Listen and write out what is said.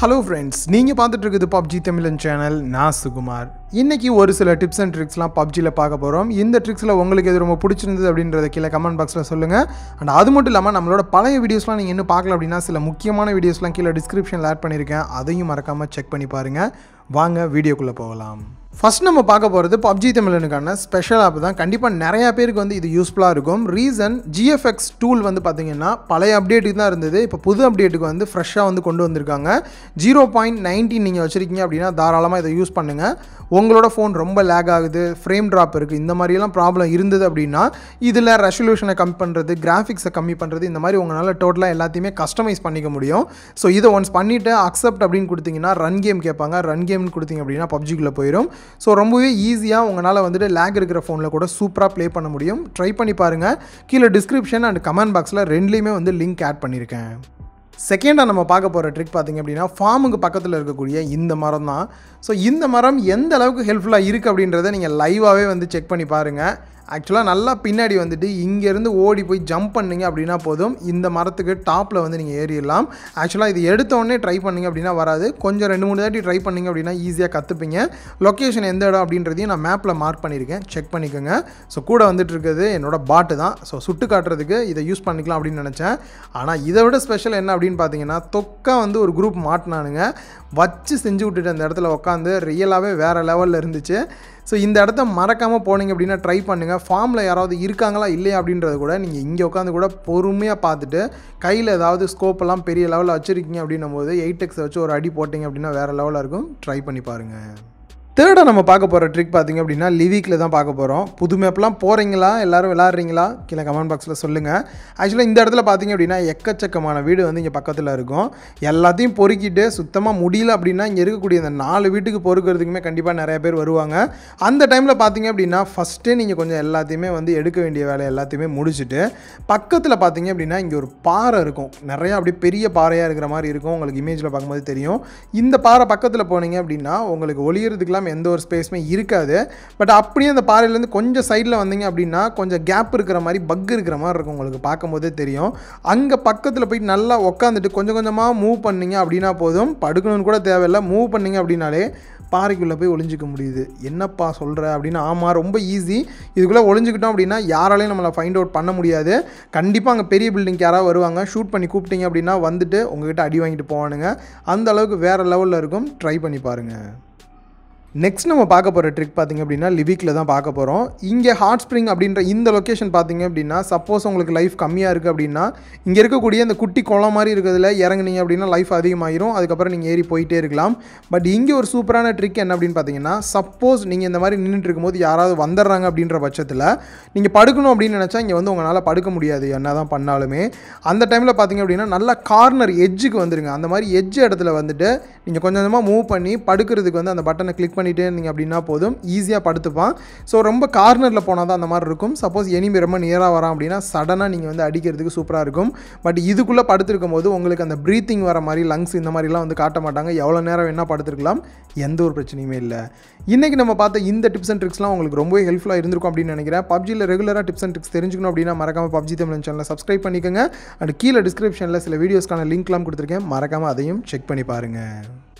hello friends நீங்கள் பார்த்துட்டு இருக்குது பப்ஜி தமிழன் சேனல் நான் சுகுமார் இன்றைக்கி ஒரு சில டிப்ஸ் அண்ட் ட்ரிக்ஸ்லாம் பப்ஜியில் பார்க்க போகிறோம் இந்த ட்ரிக்ஸில் உங்களுக்கு எது ரொம்ப பிடிச்சிருந்தது அப்படின்றத கீழே கமெண்ட் பாக்ஸில் சொல்லுங்கள் அண்ட் அது மட்டும் இல்லாமல் நம்மளோட பழைய வீடியோஸ்லாம் நீங்கள் இன்னும் பார்க்கல அப்படின்னா சில முக்கியமான வீடியோஸ்லாம் கீழே டிஸ்கிரிப்ஷனில் ஆட் பண்ணியிருக்கேன் அதையும் மறக்காமல் செக் பண்ணி பாருங்கள் வாங்க வீடியோக்குள்ளே போகலாம் ஃபஸ்ட் நம்ம பார்க்க போகிறது பப்ஜி தமிழனுக்கான ஸ்பெஷல் ஆப் தான் கண்டிப்பாக நிறையா பேருக்கு வந்து இது யூஸ்ஃபுல்லாக இருக்கும் ரீசன் ஜிஎஃப்எக்ஸ் டூல் வந்து பார்த்திங்கன்னா பழைய அப்டேட்டுக்கு தான் இருந்தது இப்போ புது அப்டேட்டுக்கு வந்து ஃப்ரெஷ்ஷாக வந்து கொண்டு வந்திருக்காங்க ஜீரோ பாயிண்ட் நைன்டீன் நீங்கள் வச்சுருக்கீங்க அப்படின்னா தாராளமாக இதை யூஸ் பண்ணுங்கள் உங்களோட ஃபோன் ரொம்ப லேக் ஆகுது ஃப்ரேம் ட்ராப் இருக்குது இந்த மாதிரியெல்லாம் ப்ராப்ளம் இருந்தது அப்படின்னா இதில் ரெசல்யூஷனை கம்மி பண்ணுறது கிராஃபிக்ஸை கம்மி பண்ணுறது இந்த மாதிரி உங்களால் டோட்டலாக எல்லாத்தையுமே கஸ்டமைஸ் பண்ணிக்க முடியும் ஸோ இதை ஒன்ஸ் பண்ணிவிட்டு அக்செப்ட் அப்படின்னு கொடுத்தீங்கன்னா ரன் கேம் கேட்பாங்க ரன் கேம்னு கொடுத்தீங்க அப்படின்னா பப்ஜிக்குள்ளே போயிடும் ஸோ ரொம்பவே ஈஸியாக உங்களால் வந்துட்டு லேக் இருக்கிற ஃபோனில் கூட சூப்பராக ப்ளே பண்ண முடியும் ட்ரை பண்ணி பாருங்கள் கீழே டிஸ்கிரிப்ஷன் அண்ட் கமெண்ட் பாக்ஸில் ரெண்டுலேயுமே வந்து லிங்க் ஆட் பண்ணியிருக்கேன் செகண்டாக நம்ம பார்க்க போகிற ட்ரிக் பார்த்திங்க அப்படின்னா ஃபார்முக்கு பக்கத்தில் இருக்கக்கூடிய இந்த மரம் தான் ஸோ இந்த மரம் எந்த அளவுக்கு ஹெல்ப்ஃபுல்லாக இருக்குது அப்படின்றத நீங்கள் லைவாகவே வந்து செக் பண்ணி பாருங்கள் ஆக்சுவலாக நல்லா பின்னாடி வந்துட்டு இங்கேருந்து ஓடி போய் ஜம்ப் பண்ணிங்க அப்படின்னா போதும் இந்த மரத்துக்கு டாப்பில் வந்து நீங்கள் ஏறிடலாம் ஆக்சுவலாக இது எடுத்தோடனே ட்ரை பண்ணிங்க அப்படின்னா வராது கொஞ்சம் ரெண்டு மூணு தாட்டி ட்ரை பண்ணிங்க அப்படின்னா ஈஸியாக கற்றுப்பீங்க லொக்கேஷன் எந்த இடம் அப்படின்றதையும் நான் மேப்பில் மார்க் பண்ணியிருக்கேன் செக் பண்ணிக்கோங்க ஸோ கூட வந்துட்டு இருக்கிறது என்னோடய பாட்டு தான் ஸோ சுட்டு காட்டுறதுக்கு இதை யூஸ் பண்ணிக்கலாம் அப்படின்னு நினச்சேன் ஆனால் இதை விட ஸ்பெஷல் என்ன அப்படின்னு பார்த்தீங்கன்னா தொக்கா வந்து ஒரு குரூப் மாட்டினானுங்க வச்சு செஞ்சு விட்டுட்டு அந்த இடத்துல உட்காந்து ரியலாகவே வேறு லெவலில் இருந்துச்சு ஸோ இந்த இடத்த மறக்காமல் போனீங்க அப்படின்னா ட்ரை பண்ணுங்கள் ஃபார்மில் யாராவது இருக்காங்களா இல்லையா அப்படின்றத கூட நீங்கள் இங்கே உட்காந்து கூட பொறுமையாக பார்த்துட்டு கையில் ஏதாவது ஸ்கோப்பெல்லாம் பெரிய லெவலில் வச்சுருக்கீங்க அப்படின்னும் போது எயிட் எக்ஸை வச்சு ஒரு அடி போட்டிங்க அப்படின்னா வேறு லெவலாக இருக்கும் ட்ரை பண்ணி பாருங்கள் தேர்டாக நம்ம பார்க்க போகிற ட்ரிக் பார்த்திங்க அப்படின்னா லிவிக்கில் தான் பார்க்க போகிறோம் புது மேப்லாம் போகிறீங்களா எல்லோரும் விளாட்றீங்களா கீழே கமெண்ட் பாக்ஸில் சொல்லுங்கள் ஆக்சுவலாக இந்த இடத்துல பார்த்திங்க அப்படின்னா எக்கச்சக்கமான வீடு வந்து இங்கே பக்கத்தில் இருக்கும் எல்லாத்தையும் பொறுக்கிட்டு சுத்தமாக முடியல அப்படின்னா இங்கே இருக்கக்கூடிய இந்த நாலு வீட்டுக்கு பொறுக்கிறதுக்குமே கண்டிப்பாக நிறைய பேர் வருவாங்க அந்த டைமில் பார்த்திங்க அப்படின்னா ஃபஸ்ட்டே நீங்கள் கொஞ்சம் எல்லாத்தையுமே வந்து எடுக்க வேண்டிய வேலை எல்லாத்தையுமே முடிச்சுட்டு பக்கத்தில் பார்த்திங்க அப்படின்னா இங்கே ஒரு பாறை இருக்கும் நிறையா அப்படியே பெரிய பாறையாக இருக்கிற மாதிரி இருக்கும் உங்களுக்கு இமேஜில் பார்க்கும்போது தெரியும் இந்த பாறை பக்கத்தில் போனீங்க அப்படின்னா உங்களுக்கு ஒளியிறதுக்கெல்லாம் எந்த ஒரு ஸ்பேஸுமே இருக்காது பட் அப்படியே அந்த பாறையிலேருந்து கொஞ்சம் சைடில் வந்தீங்க அப்படின்னா கொஞ்சம் கேப் இருக்கிற மாதிரி பக் இருக்கிற மாதிரி இருக்கும் உங்களுக்கு பார்க்கும்போதே தெரியும் அங்கே பக்கத்தில் போயிட்டு நல்லா உட்காந்துட்டு கொஞ்சம் கொஞ்சமாக மூவ் பண்ணிங்க அப்படின்னா போதும் படுக்கணும்னு கூட தேவையில்லை மூவ் பண்ணிங்க அப்படின்னாலே பாறைக்குள்ளே போய் ஒளிஞ்சிக்க முடியுது என்னப்பா சொல்கிற அப்படின்னு ஆமாம் ரொம்ப ஈஸி இதுக்குள்ளே ஒளிஞ்சிக்கிட்டோம் அப்படின்னா யாராலையும் நம்மளை ஃபைண்ட் அவுட் பண்ண முடியாது கண்டிப்பாக அங்கே பெரிய பில்டிங் யாராவது வருவாங்க ஷூட் பண்ணி கூப்பிட்டீங்க அப்படின்னா வந்துட்டு உங்ககிட்ட அடி வாங்கிட்டு போவானுங்க அந்த அளவுக்கு வேறு லெவலில் இருக்கும் ட்ரை பண்ணி பாருங்கள் நெக்ஸ்ட் நம்ம பார்க்க போகிற ட்ரிக் பார்த்திங்க அப்படின்னா லிவிக்கில் தான் பார்க்க போகிறோம் இங்கே ஹாட் ஸ்ப்ரிங் அப்படின்ற இந்த லொக்கேஷன் பார்த்திங்க அப்படின்னா சப்போஸ் உங்களுக்கு லைஃப் கம்மியாக இருக்குது அப்படின்னா இங்கே இருக்கக்கூடிய அந்த குட்டி குளம் மாதிரி இருக்கிறதுல இறங்குனீங்க அப்படின்னா லைஃப் அதிகமாகிரும் அதுக்கப்புறம் நீங்கள் ஏறி போயிட்டே இருக்கலாம் பட் இங்கே ஒரு சூப்பரான ட்ரிக் என்ன அப்படின்னு பார்த்தீங்கன்னா சப்போஸ் நீங்கள் இந்த மாதிரி நின்றுட்டு இருக்கும்போது யாராவது வந்துடுறாங்க அப்படின்ற பட்சத்தில் நீங்கள் படுக்கணும் அப்படின்னு நினச்சா இங்கே வந்து உங்களால் படுக்க முடியாது என்ன தான் பண்ணாலுமே அந்த டைமில் பார்த்திங்க அப்படின்னா நல்லா கார்னர் எஜ்ஜுக்கு வந்துடுங்க அந்த மாதிரி எஜ்ஜு இடத்துல வந்துட்டு நீங்கள் கொஞ்சமாக மூவ் பண்ணி படுக்கிறதுக்கு வந்து அந்த பட்டனை கிளிக் பண்ணிகிட்டே இருந்தீங்க அப்படின்னா போதும் ஈஸியாக படுத்துப்பான் ஸோ ரொம்ப கார்னரில் போனால் தான் அந்த மாதிரி இருக்கும் சப்போஸ் எனிமி ரொம்ப நேராக வரான் அப்படின்னா சடனாக நீங்கள் வந்து அடிக்கிறதுக்கு சூப்பராக இருக்கும் பட் இதுக்குள்ளே படுத்துருக்கும் போது உங்களுக்கு அந்த ப்ரீத்திங் வர மாதிரி லங்ஸ் இந்த மாதிரிலாம் வந்து காட்ட மாட்டாங்க எவ்வளோ நேரம் வேணால் படுத்துருக்கலாம் எந்த ஒரு பிரச்சனையுமே இல்லை இன்றைக்கி நம்ம பார்த்த இந்த டிப்ஸ் அண்ட் ட்ரிக்ஸ்லாம் உங்களுக்கு ரொம்ப ஹெல்ப்ஃபுல்லாக இருந்திருக்கும் அப்படின்னு நினைக்கிறேன் பப்ஜியில் ரெகுலராக டிப்ஸ் அண்ட் ட்ரிக்ஸ் தெரிஞ்சுக்கணும் அப்படின்னா மறக்காமல் பப்ஜி தமிழ் சேனலில் சப்ஸ்கிரைப் பண்ணிக்கோங்க அண்ட் கீழே டிஸ்கிரிப்ஷனில் சில வீடியோஸ்க்கான லிங்க்லாம் கொடுத்துருக்கேன் மறக்காமல் அதையும் செக் பண்ணி பாருங்கள்